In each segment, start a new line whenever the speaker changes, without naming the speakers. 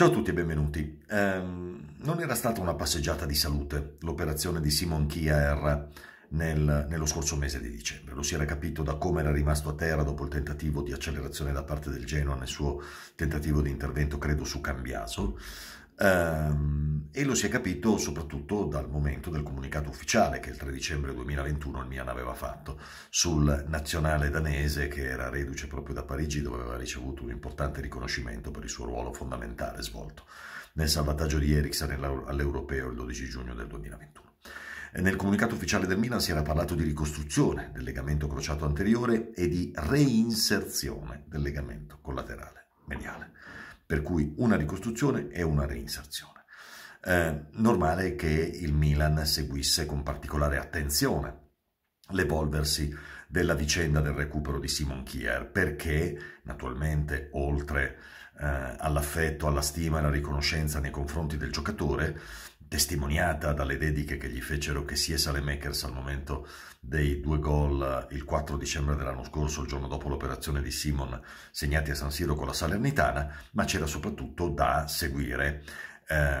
Ciao a tutti e benvenuti. Ehm, non era stata una passeggiata di salute l'operazione di Simon Kier nel, nello scorso mese di dicembre. Lo si era capito da come era rimasto a terra dopo il tentativo di accelerazione da parte del Genoa nel suo tentativo di intervento, credo, su Cambiaso. Ehm, e lo si è capito soprattutto dal momento del comunicato ufficiale che il 3 dicembre 2021 il Milan aveva fatto sul nazionale danese che era reduce proprio da Parigi dove aveva ricevuto un importante riconoscimento per il suo ruolo fondamentale svolto nel salvataggio di Eriksen all'Europeo il 12 giugno del 2021. Nel comunicato ufficiale del Milan si era parlato di ricostruzione del legamento crociato anteriore e di reinserzione del legamento collaterale mediale per cui una ricostruzione e una reinserzione. Eh, normale che il Milan seguisse con particolare attenzione l'evolversi della vicenda del recupero di Simon Kier, perché naturalmente oltre eh, all'affetto, alla stima e alla riconoscenza nei confronti del giocatore, testimoniata dalle dediche che gli fecero che sia Salemekers al momento dei due gol eh, il 4 dicembre dell'anno scorso, il giorno dopo l'operazione di Simon, segnati a San Siro con la Salernitana, ma c'era soprattutto da seguire eh,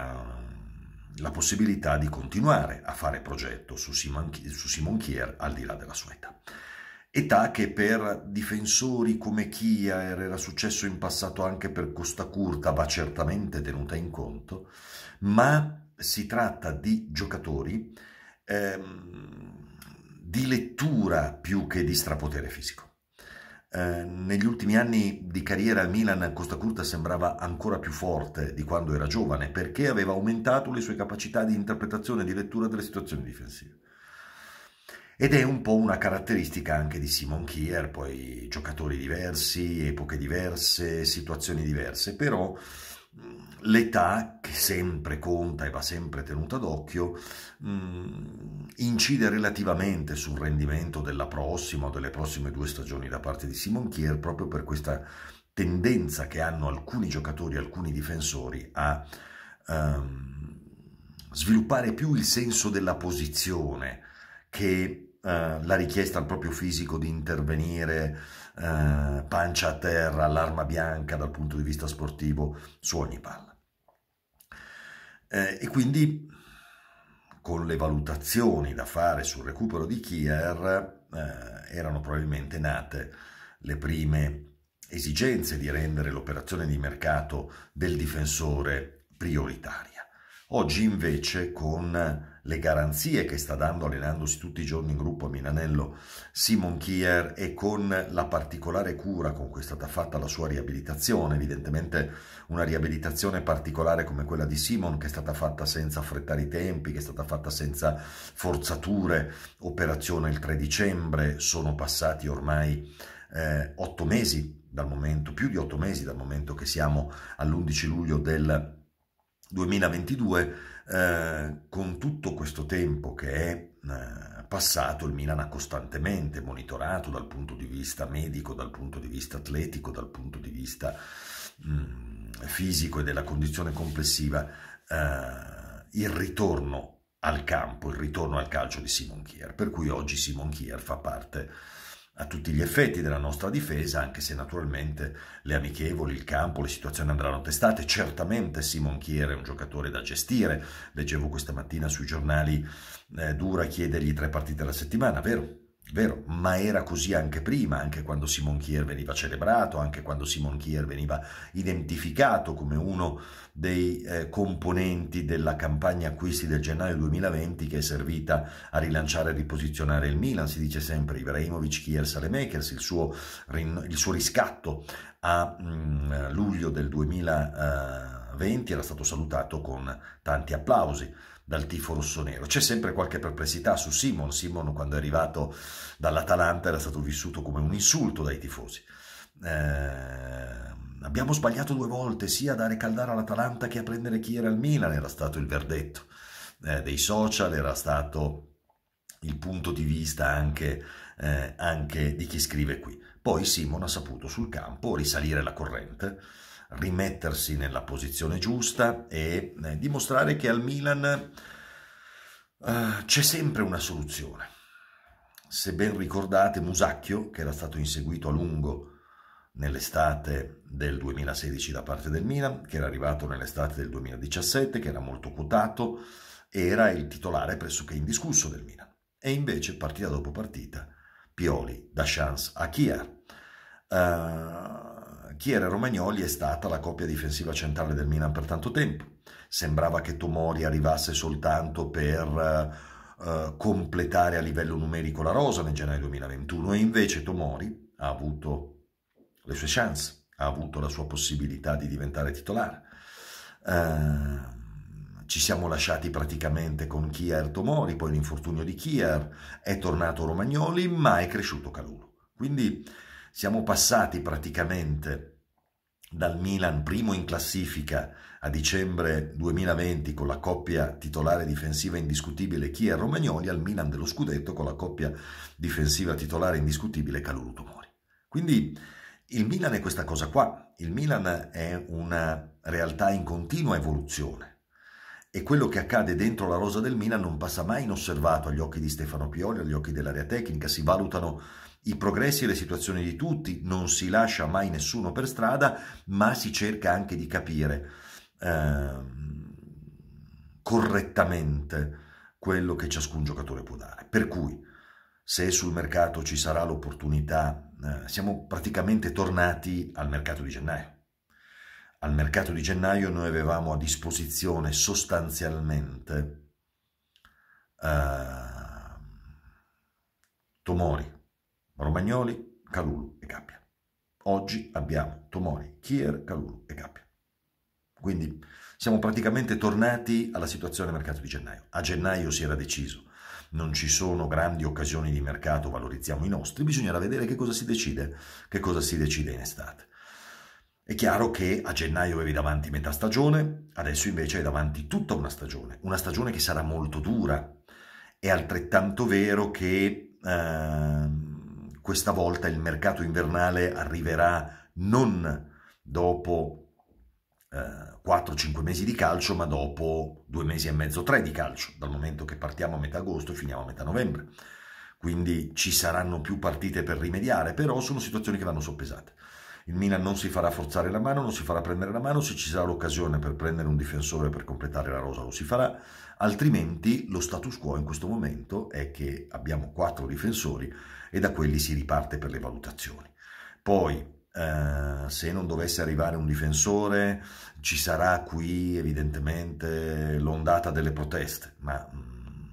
la possibilità di continuare a fare progetto su Simon, su Simon Kier al di là della sua età. Età che per difensori come Kier era successo in passato anche per Costa Curta, va certamente tenuta in conto, ma si tratta di giocatori ehm, di lettura più che di strapotere fisico. Eh, negli ultimi anni di carriera al Milan Costa Curta sembrava ancora più forte di quando era giovane perché aveva aumentato le sue capacità di interpretazione e di lettura delle situazioni difensive. Ed è un po' una caratteristica anche di Simon Kier, poi giocatori diversi, epoche diverse, situazioni diverse, però l'età, che sempre conta e va sempre tenuta d'occhio, mm, incide relativamente sul rendimento della prossima o delle prossime due stagioni da parte di Simon Kier proprio per questa tendenza che hanno alcuni giocatori, alcuni difensori a um, sviluppare più il senso della posizione che eh, la richiesta al proprio fisico di intervenire eh, pancia a terra, all'arma bianca dal punto di vista sportivo su ogni palla. Eh, e quindi con le valutazioni da fare sul recupero di Kier eh, erano probabilmente nate le prime esigenze di rendere l'operazione di mercato del difensore prioritaria. Oggi invece con le garanzie che sta dando allenandosi tutti i giorni in gruppo a Milanello Simon Kier e con la particolare cura con cui è stata fatta la sua riabilitazione, evidentemente una riabilitazione particolare come quella di Simon che è stata fatta senza affrettare i tempi, che è stata fatta senza forzature, operazione il 3 dicembre, sono passati ormai eh, otto mesi dal momento, più di otto mesi dal momento che siamo all'11 luglio del 2022, eh, con tutto questo tempo che è eh, passato, il Milan ha costantemente monitorato dal punto di vista medico, dal punto di vista atletico, dal punto di vista mh, mm, fisico e della condizione complessiva eh, il ritorno al campo, il ritorno al calcio di Simon Kier, per cui oggi Simon Kier fa parte a tutti gli effetti della nostra difesa, anche se naturalmente le amichevoli, il campo, le situazioni andranno testate. Certamente Simon Chier è un giocatore da gestire. Leggevo questa mattina sui giornali, eh, Dura chiedergli tre partite alla settimana, vero? Vero, ma era così anche prima, anche quando Simon Kier veniva celebrato, anche quando Simon Kier veniva identificato come uno dei eh, componenti della campagna acquisti del gennaio 2020 che è servita a rilanciare e riposizionare il Milan. Si dice sempre Ibrahimovic, Kier, Salemakers, il suo, il suo riscatto a mh, mm, luglio del 2020 2020 era stato salutato con tanti applausi dal tifo rossonero. C'è sempre qualche perplessità su Simon. Simon quando è arrivato dall'Atalanta era stato vissuto come un insulto dai tifosi. Eh, abbiamo sbagliato due volte sia a dare caldare all'Atalanta che a prendere chi era al Milan, era stato il verdetto eh, dei social, era stato il punto di vista anche, eh, anche di chi scrive qui. Poi Simon ha saputo sul campo risalire la corrente rimettersi nella posizione giusta e eh, dimostrare che al Milan eh, c'è sempre una soluzione. Se ben ricordate, Musacchio, che era stato inseguito a lungo nell'estate del 2016 da parte del Milan, che era arrivato nell'estate del 2017, che era molto quotato, era il titolare pressoché indiscusso del Milan. E invece, partita dopo partita, Pioli da chance a Chiar. Uh, eh, Chiera Romagnoli è stata la coppia difensiva centrale del Milan per tanto tempo. Sembrava che Tomori arrivasse soltanto per eh, eh completare a livello numerico la rosa nel gennaio 2021 e invece Tomori ha avuto le sue chance, ha avuto la sua possibilità di diventare titolare. Eh, ci siamo lasciati praticamente con Kier Tomori, poi l'infortunio di Kier, è tornato Romagnoli, ma è cresciuto Calulu. Quindi siamo passati praticamente dal Milan primo in classifica a dicembre 2020 con la coppia titolare difensiva indiscutibile Chia Romagnoli al Milan dello scudetto con la coppia difensiva titolare indiscutibile Calulu Tomori. Quindi il Milan è questa cosa qua, il Milan è una realtà in continua evoluzione e quello che accade dentro la rosa del Milan non passa mai inosservato agli occhi di Stefano Pioli, agli occhi dell'area tecnica, si valutano i progressi e le situazioni di tutti, non si lascia mai nessuno per strada, ma si cerca anche di capire eh, correttamente quello che ciascun giocatore può dare. Per cui, se sul mercato ci sarà l'opportunità, eh, siamo praticamente tornati al mercato di gennaio al mercato di gennaio noi avevamo a disposizione sostanzialmente eh, Tomori, Romagnoli, Calulu e gabbia. Oggi abbiamo Tomori, Kier, Calulu e gabbia. Quindi siamo praticamente tornati alla situazione mercato di gennaio. A gennaio si era deciso, non ci sono grandi occasioni di mercato, valorizziamo i nostri, bisognerà vedere che cosa si decide, che cosa si decide in estate. È chiaro che a gennaio avevi davanti metà stagione, adesso invece hai davanti tutta una stagione, una stagione che sarà molto dura. È altrettanto vero che eh, questa volta il mercato invernale arriverà non dopo eh, 4-5 mesi di calcio, ma dopo 2 mesi e mezzo, 3 di calcio, dal momento che partiamo a metà agosto e finiamo a metà novembre. Quindi ci saranno più partite per rimediare, però sono situazioni che vanno soppesate. Il Milan non si farà forzare la mano, non si farà prendere la mano, se ci sarà l'occasione per prendere un difensore per completare la rosa lo si farà, altrimenti lo status quo in questo momento è che abbiamo quattro difensori e da quelli si riparte per le valutazioni. Poi Uh, se non dovesse arrivare un difensore ci sarà qui evidentemente l'ondata delle proteste, ma mh, mm,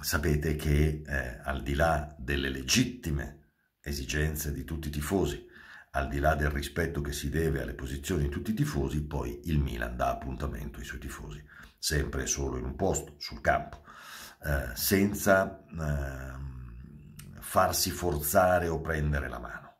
sapete che eh, al di là delle legittime esigenze di tutti i tifosi. Al di là del rispetto che si deve alle posizioni di tutti i tifosi, poi il Milan dà appuntamento ai suoi tifosi, sempre e solo in un posto, sul campo, eh, senza eh, farsi forzare o prendere la mano,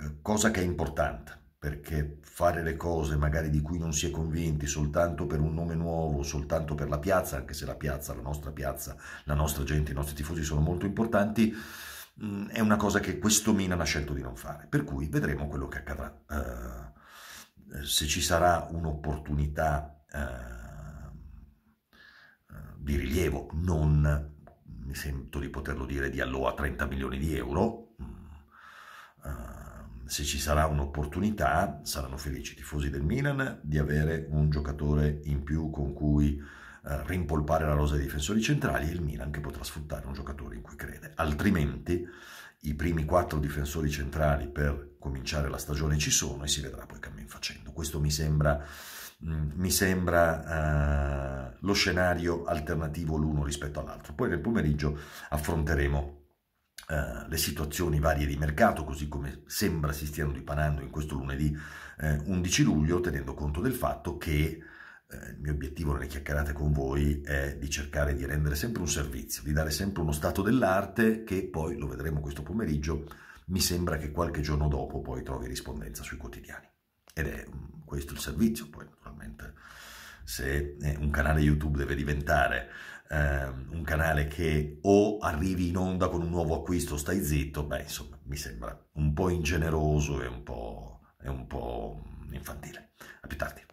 eh, cosa che è importante perché fare le cose magari di cui non si è convinti soltanto per un nome nuovo, soltanto per la piazza, anche se la piazza, la nostra piazza, la nostra gente, i nostri tifosi sono molto importanti, Mm, è una cosa che questo Milan ha scelto di non fare. Per cui vedremo quello che accadrà. Uh, se ci sarà un'opportunità uh, di rilievo, non mi sento di poterlo dire di allo a 30 milioni di euro. Uh, se ci sarà un'opportunità, saranno felici i tifosi del Milan di avere un giocatore in più con cui eh, rimpolpare la rosa dei difensori centrali e il Milan che potrà sfruttare un giocatore in cui crede. Altrimenti i primi quattro difensori centrali per cominciare la stagione ci sono e si vedrà poi cammin facendo. Questo mi sembra, mh, mm, mi sembra uh, lo scenario alternativo l'uno rispetto all'altro. Poi nel pomeriggio affronteremo Uh, le situazioni varie di mercato, così come sembra si stiano dipanando in questo lunedì eh, 11 luglio, tenendo conto del fatto che eh, il mio obiettivo nelle chiacchierate con voi è di cercare di rendere sempre un servizio, di dare sempre uno stato dell'arte che poi, lo vedremo questo pomeriggio, mi sembra che qualche giorno dopo poi trovi rispondenza sui quotidiani. Ed è mm, questo il servizio, poi naturalmente se eh, un canale YouTube deve diventare eh, un canale che o arrivi in onda con un nuovo acquisto, stai zitto, beh insomma mi sembra un po' ingeneroso e un po', e un po mm, infantile. A più tardi.